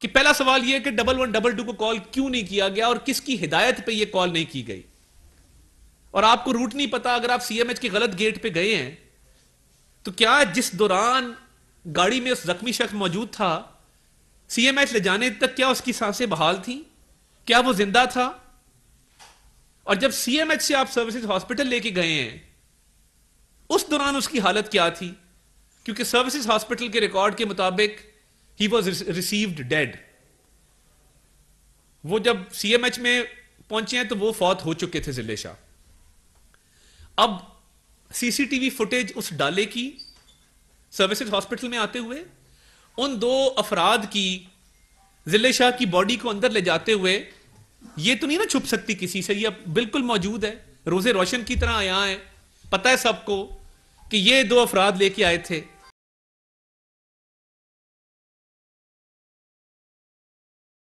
कि पहला सवाल यह कि डबल वन डबल टू को कॉल क्यों नहीं किया गया और किसकी हिदायत पे यह कॉल नहीं की गई और आपको रूट नहीं पता अगर आप सीएमएच के गलत गेट पे गए हैं तो क्या जिस दौरान गाड़ी में उस जख्मी शख्स मौजूद था सीएमएच ले जाने तक क्या उसकी सांसें बहाल थी क्या वो जिंदा था और जब सीएमएच से आप सर्विसेज हॉस्पिटल लेके गए हैं उस दौरान उसकी हालत क्या थी क्योंकि सर्विसेज हॉस्पिटल के रिकॉर्ड के मुताबिक ही वॉज रिसीव्ड डेड वो जब सीएमएच में पहुंचे हैं तो वो फौत हो चुके थे जिले शाह अब सीसीटीवी फुटेज उस डाले की सर्विसेज हॉस्पिटल में आते हुए उन दो अफराद की जिले शाह की बॉडी को अंदर ले जाते हुए ये तो नहीं ना छुप सकती किसी से ये बिल्कुल मौजूद है रोजे रोशन की तरह आया है पता है सबको कि ये दो अफराद लेके आए थे